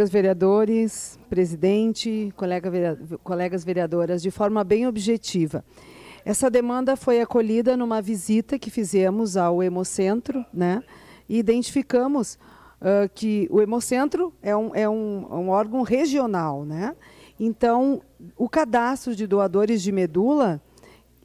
Colegas vereadores, presidente, colega colegas vereadoras, de forma bem objetiva. Essa demanda foi acolhida numa visita que fizemos ao Hemocentro, né? E identificamos uh, que o Hemocentro é, um, é um, um, órgão regional, né? Então, o cadastro de doadores de medula,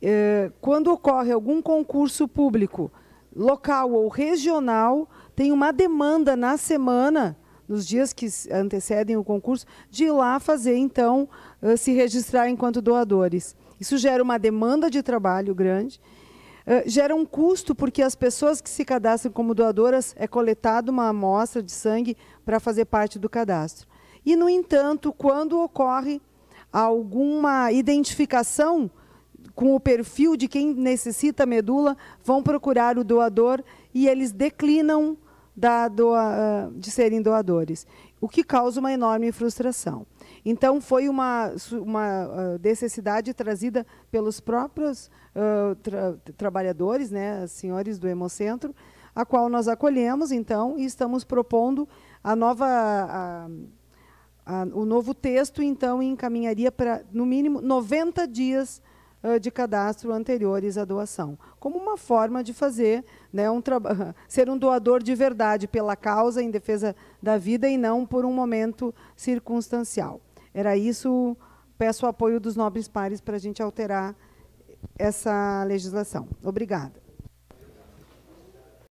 eh, quando ocorre algum concurso público, local ou regional, tem uma demanda na semana nos dias que antecedem o concurso, de ir lá fazer, então, se registrar enquanto doadores. Isso gera uma demanda de trabalho grande, gera um custo, porque as pessoas que se cadastram como doadoras é coletada uma amostra de sangue para fazer parte do cadastro. E, no entanto, quando ocorre alguma identificação com o perfil de quem necessita medula, vão procurar o doador e eles declinam da doa, ah, de serem doadores, o que causa uma enorme frustração. Então, foi uma, uma ah, necessidade trazida pelos próprios uh, tra trabalhadores, né, senhores do Hemocentro, a qual nós acolhemos, então, e estamos propondo a nova, a, a, o novo texto, então, encaminharia para, no mínimo, 90 dias uh, de cadastro anteriores à doação, como uma forma de fazer, né, um ser um doador de verdade pela causa em defesa da vida e não por um momento circunstancial. Era isso, peço o apoio dos nobres pares para a gente alterar essa legislação. Obrigada.